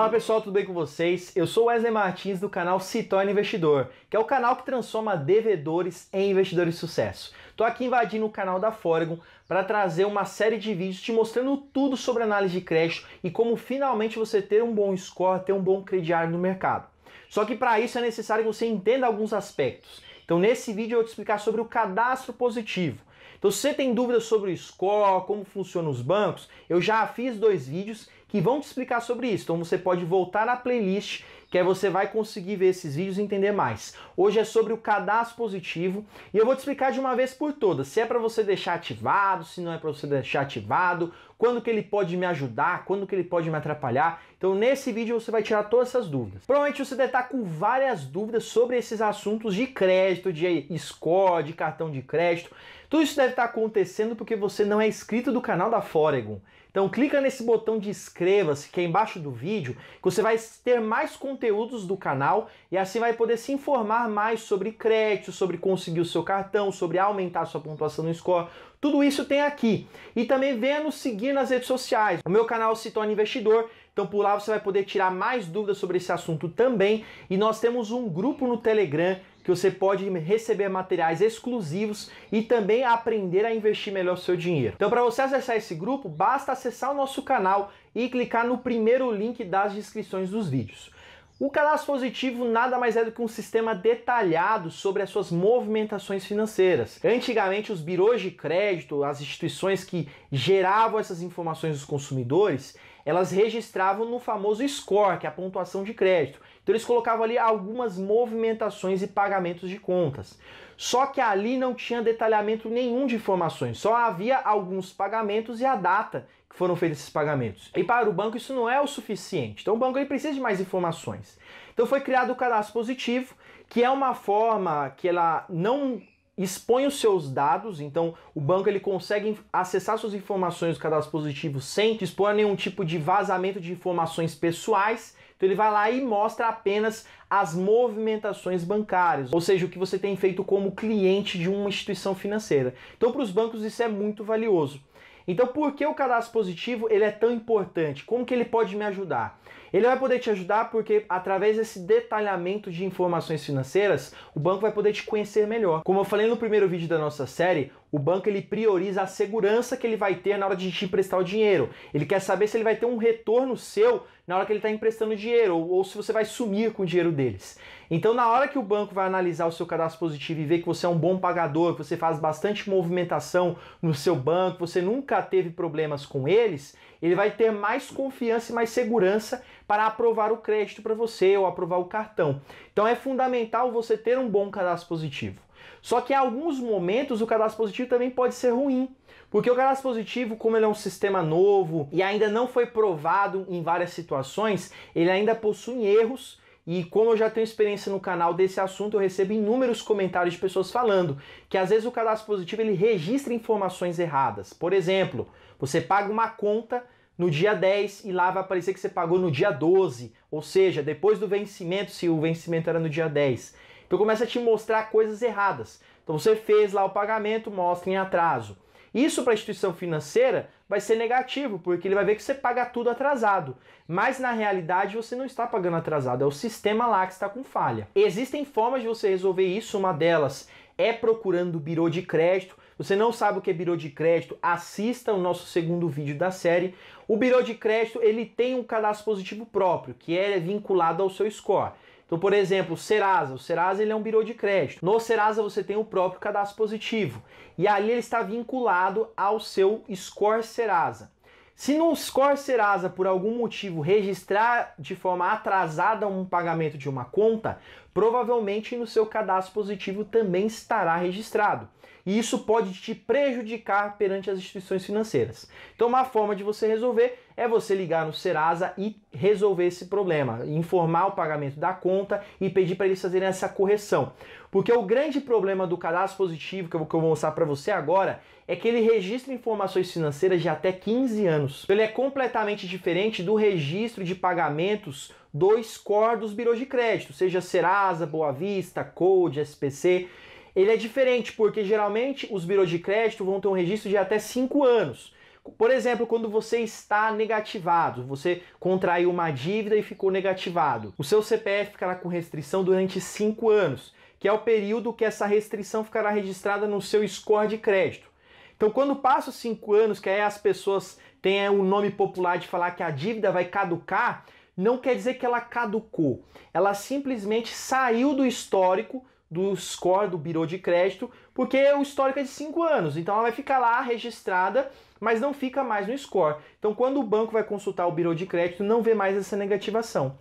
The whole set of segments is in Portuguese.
Fala pessoal, tudo bem com vocês? Eu sou Wesley Martins do canal Se Torna Investidor, que é o canal que transforma devedores em investidores de sucesso. Estou aqui invadindo o canal da Foregon para trazer uma série de vídeos te mostrando tudo sobre análise de crédito e como finalmente você ter um bom score, ter um bom crediário no mercado. Só que para isso é necessário que você entenda alguns aspectos. Então nesse vídeo eu vou te explicar sobre o cadastro positivo. Então se você tem dúvidas sobre o score, como funcionam os bancos, eu já fiz dois vídeos que vão te explicar sobre isso. Então você pode voltar na playlist, que aí você vai conseguir ver esses vídeos e entender mais. Hoje é sobre o cadastro positivo e eu vou te explicar de uma vez por todas, se é para você deixar ativado, se não é para você deixar ativado, quando que ele pode me ajudar, quando que ele pode me atrapalhar. Então nesse vídeo você vai tirar todas essas dúvidas. Provavelmente você deve estar tá com várias dúvidas sobre esses assuntos de crédito, de score, de cartão de crédito. Tudo isso deve estar acontecendo porque você não é inscrito do canal da Foregon. Então clica nesse botão de inscreva-se que é embaixo do vídeo, que você vai ter mais conteúdos do canal e assim vai poder se informar mais sobre crédito, sobre conseguir o seu cartão, sobre aumentar sua pontuação no score. Tudo isso tem aqui. E também venha nos seguir nas redes sociais. O meu canal se torna investidor. Então por lá você vai poder tirar mais dúvidas sobre esse assunto também. E nós temos um grupo no Telegram que você pode receber materiais exclusivos e também aprender a investir melhor o seu dinheiro. Então, para você acessar esse grupo, basta acessar o nosso canal e clicar no primeiro link das descrições dos vídeos. O cadastro positivo nada mais é do que um sistema detalhado sobre as suas movimentações financeiras. Antigamente, os birôs de crédito, as instituições que geravam essas informações dos consumidores, elas registravam no famoso score, que é a pontuação de crédito. Então eles colocavam ali algumas movimentações e pagamentos de contas. Só que ali não tinha detalhamento nenhum de informações, só havia alguns pagamentos e a data que foram feitos esses pagamentos. E para o banco isso não é o suficiente. Então o banco ele precisa de mais informações. Então foi criado o cadastro positivo, que é uma forma que ela não expõe os seus dados, então o banco ele consegue acessar suas informações do cadastro positivo sem expor nenhum tipo de vazamento de informações pessoais. Então ele vai lá e mostra apenas as movimentações bancárias, ou seja, o que você tem feito como cliente de uma instituição financeira. Então para os bancos isso é muito valioso. Então por que o cadastro positivo ele é tão importante? Como que ele pode me ajudar? Ele vai poder te ajudar porque através desse detalhamento de informações financeiras, o banco vai poder te conhecer melhor. Como eu falei no primeiro vídeo da nossa série, o banco ele prioriza a segurança que ele vai ter na hora de te emprestar o dinheiro. Ele quer saber se ele vai ter um retorno seu na hora que ele está emprestando dinheiro ou, ou, se você vai sumir com o dinheiro deles. Então, na hora que o banco vai analisar o seu cadastro positivo e ver que você é um bom pagador, que você faz bastante movimentação no seu banco, você nunca teve problemas com eles, ele vai ter mais confiança e mais segurança para aprovar o crédito para você ou aprovar o cartão. Então é fundamental você ter um bom cadastro positivo. Só que em alguns momentos o cadastro positivo também pode ser ruim, porque o cadastro positivo, como ele é um sistema novo e ainda não foi provado em várias situações, ele ainda possui erros e como eu já tenho experiência no canal desse assunto, eu recebo inúmeros comentários de pessoas falando que às vezes o cadastro positivo ele registra informações erradas. Por exemplo, você paga uma conta no dia 10 e lá vai aparecer que você pagou no dia 12, ou seja, depois do vencimento, se o vencimento era no dia 10. Então começa a te mostrar coisas erradas. Então você fez lá o pagamento, mostra em atraso. Isso para a instituição financeira vai ser negativo, porque ele vai ver que você paga tudo atrasado. Mas na realidade você não está pagando atrasado, é o sistema lá que está com falha. Existem formas de você resolver isso, uma delas é procurando birô de crédito. Você não sabe o que é birô de crédito? Assista o nosso segundo vídeo da série. O birô de crédito, ele tem um cadastro positivo próprio, que é vinculado ao seu score. Então, por exemplo, o Serasa. O Serasa ele é um birô de crédito. No Serasa você tem o próprio cadastro positivo. E ali ele está vinculado ao seu score Serasa. Se no Score Serasa, por algum motivo, registrar de forma atrasada um pagamento de uma conta, provavelmente no seu cadastro positivo também estará registrado. E isso pode te prejudicar perante as instituições financeiras. Então, uma forma de você resolver é você ligar no Serasa e resolver esse problema, informar o pagamento da conta e pedir para eles fazerem essa correção. Porque o grande problema do cadastro positivo, que eu vou mostrar para você agora, é que ele registra informações financeiras de até 15 anos. Então, ele é completamente diferente do registro de pagamentos dois core dos birôs de crédito, seja Serasa, Boa Vista, Code, SPC. Ele é diferente porque geralmente os birôs de crédito vão ter um registro de até 5 anos. Por exemplo, quando você está negativado, você contraiu uma dívida e ficou negativado. O seu CPF ficará com restrição durante 5 anos, que é o período que essa restrição ficará registrada no seu score de crédito. Então, quando passa os 5 anos, que aí as pessoas têm é, o um nome popular de falar que a dívida vai caducar, não quer dizer que ela caducou. Ela simplesmente saiu do histórico do score do birô de crédito, porque o histórico é de 5 anos, então ela vai ficar lá registrada, mas não fica mais no score. Então, quando o banco vai consultar o birô de crédito, não vê mais essa negativação.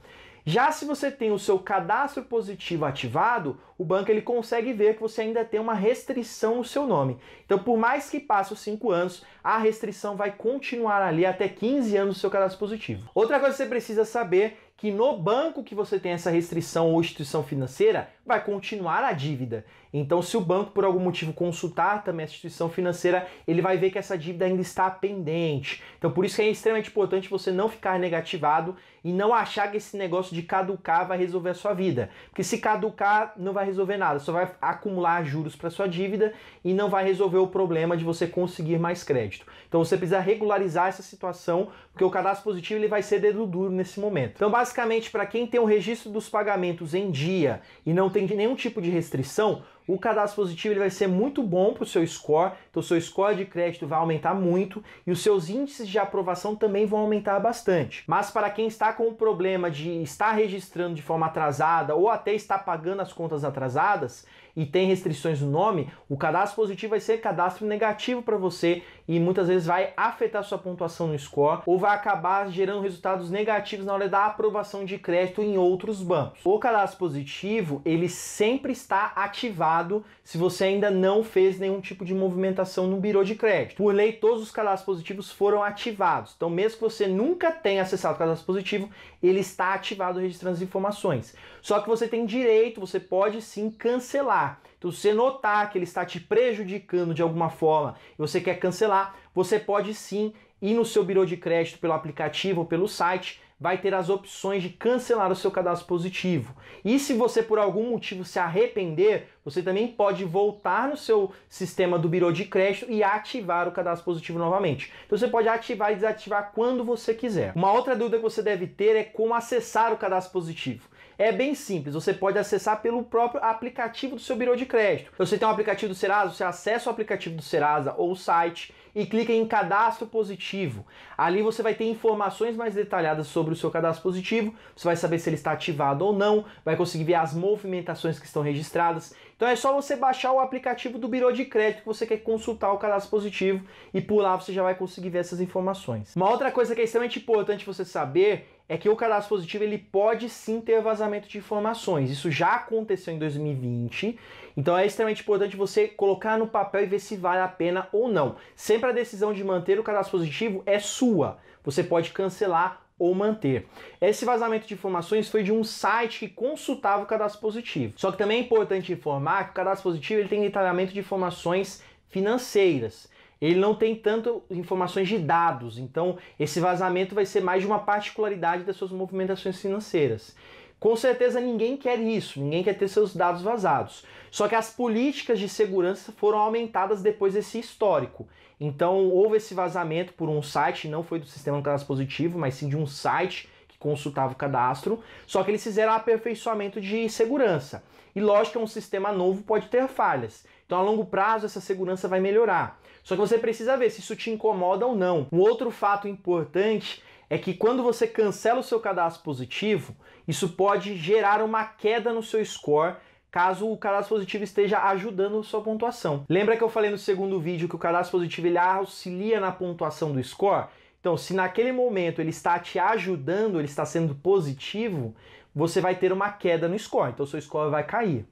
Já se você tem o seu cadastro positivo ativado, o banco ele consegue ver que você ainda tem uma restrição no seu nome. Então, por mais que passe os 5 anos, a restrição vai continuar ali até 15 anos do seu cadastro positivo. Outra coisa que você precisa saber que no banco que você tem essa restrição ou instituição financeira, vai continuar a dívida. Então, se o banco por algum motivo consultar também a instituição financeira, ele vai ver que essa dívida ainda está pendente. Então, por isso que é extremamente importante você não ficar negativado e não achar que esse negócio de caducar vai resolver a sua vida. Porque se caducar não vai resolver nada, só vai acumular juros para sua dívida e não vai resolver o problema de você conseguir mais crédito. Então você precisa regularizar essa situação, porque o cadastro positivo ele vai ser dedo duro nesse momento. Então, basicamente, para quem tem o registro dos pagamentos em dia e não tem nenhum tipo de restrição, o cadastro positivo ele vai ser muito bom para o seu score, então seu score de crédito vai aumentar muito e os seus índices de aprovação também vão aumentar bastante. Mas para quem está com o problema de estar registrando de forma atrasada ou até está pagando as contas atrasadas, e tem restrições no nome, o cadastro positivo vai ser cadastro negativo para você e muitas vezes vai afetar sua pontuação no score ou vai acabar gerando resultados negativos na hora da aprovação de crédito em outros bancos. O cadastro positivo, ele sempre está ativado se você ainda não fez nenhum tipo de movimentação no birô de crédito. Por lei, todos os cadastros positivos foram ativados. Então, mesmo que você nunca tenha acessado o cadastro positivo, ele está ativado registrando as informações. Só que você tem direito, você pode sim cancelar então, se você notar que ele está te prejudicando de alguma forma e você quer cancelar, você pode sim ir no seu birô de crédito pelo aplicativo ou pelo site, vai ter as opções de cancelar o seu cadastro positivo. E se você por algum motivo se arrepender, você também pode voltar no seu sistema do birô de crédito e ativar o cadastro positivo novamente. Então você pode ativar e desativar quando você quiser. Uma outra dúvida que você deve ter é como acessar o cadastro positivo. É bem simples, você pode acessar pelo próprio aplicativo do seu birô de crédito. Você tem um aplicativo do Serasa, você acessa o aplicativo do Serasa ou o site e clica em cadastro positivo. Ali você vai ter informações mais detalhadas sobre o seu cadastro positivo, você vai saber se ele está ativado ou não, vai conseguir ver as movimentações que estão registradas. Então é só você baixar o aplicativo do Biro de Crédito que você quer consultar o cadastro positivo e por lá você já vai conseguir ver essas informações. Uma outra coisa que é extremamente importante você saber é que o cadastro positivo ele pode sim ter vazamento de informações. Isso já aconteceu em 2020, então é extremamente importante você colocar no papel e ver se vale a pena ou não. Sempre a decisão de manter o cadastro positivo é sua. Você pode cancelar ou manter. Esse vazamento de informações foi de um site que consultava o cadastro positivo. Só que também é importante informar que o cadastro positivo ele tem detalhamento de informações financeiras ele não tem tanto informações de dados, então esse vazamento vai ser mais de uma particularidade das suas movimentações financeiras. Com certeza ninguém quer isso, ninguém quer ter seus dados vazados. Só que as políticas de segurança foram aumentadas depois desse histórico. Então houve esse vazamento por um site, não foi do sistema do cadastro positivo, mas sim de um site que consultava o cadastro. Só que eles fizeram aperfeiçoamento de segurança. E lógico que um sistema novo pode ter falhas. Então a longo prazo essa segurança vai melhorar. Só que você precisa ver se isso te incomoda ou não. Um outro fato importante é que quando você cancela o seu cadastro positivo, isso pode gerar uma queda no seu score caso o cadastro positivo esteja ajudando sua pontuação. Lembra que eu falei no segundo vídeo que o cadastro positivo ele auxilia na pontuação do score? Então, se naquele momento ele está te ajudando, ele está sendo positivo, você vai ter uma queda no score, então seu score vai cair.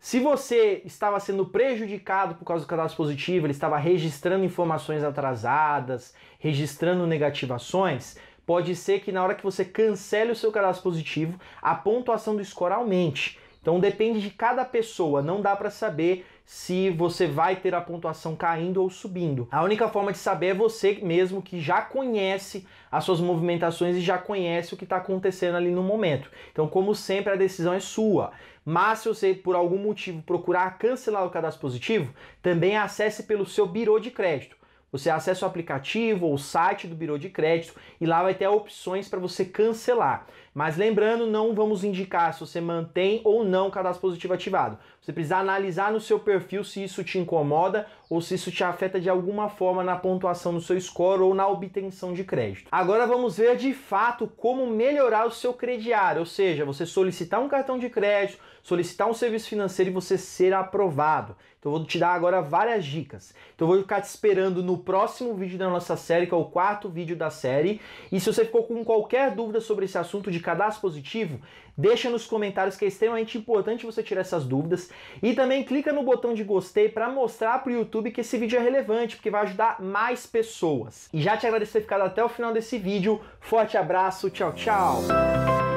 Se você estava sendo prejudicado por causa do cadastro positivo, ele estava registrando informações atrasadas, registrando negativações, pode ser que na hora que você cancele o seu cadastro positivo, a pontuação do score aumente. Então depende de cada pessoa, não dá para saber se você vai ter a pontuação caindo ou subindo. A única forma de saber é você mesmo que já conhece as suas movimentações e já conhece o que está acontecendo ali no momento. Então, como sempre, a decisão é sua. Mas se você, por algum motivo, procurar cancelar o cadastro positivo, também acesse pelo seu birô de crédito. Você acessa o aplicativo ou o site do Biro de Crédito e lá vai ter opções para você cancelar. Mas lembrando, não vamos indicar se você mantém ou não o cadastro positivo ativado. Você precisa analisar no seu perfil se isso te incomoda ou se isso te afeta de alguma forma na pontuação do seu score ou na obtenção de crédito. Agora vamos ver de fato como melhorar o seu crediário, ou seja, você solicitar um cartão de crédito, solicitar um serviço financeiro e você ser aprovado. Então vou te dar agora várias dicas. Então vou ficar te esperando no próximo vídeo da nossa série, que é o quarto vídeo da série. E se você ficou com qualquer dúvida sobre esse assunto de cadastro positivo, Deixa nos comentários que é extremamente importante você tirar essas dúvidas e também clica no botão de gostei para mostrar para o YouTube que esse vídeo é relevante, porque vai ajudar mais pessoas. E já te agradeço ter ficado até o final desse vídeo. Forte abraço, tchau, tchau.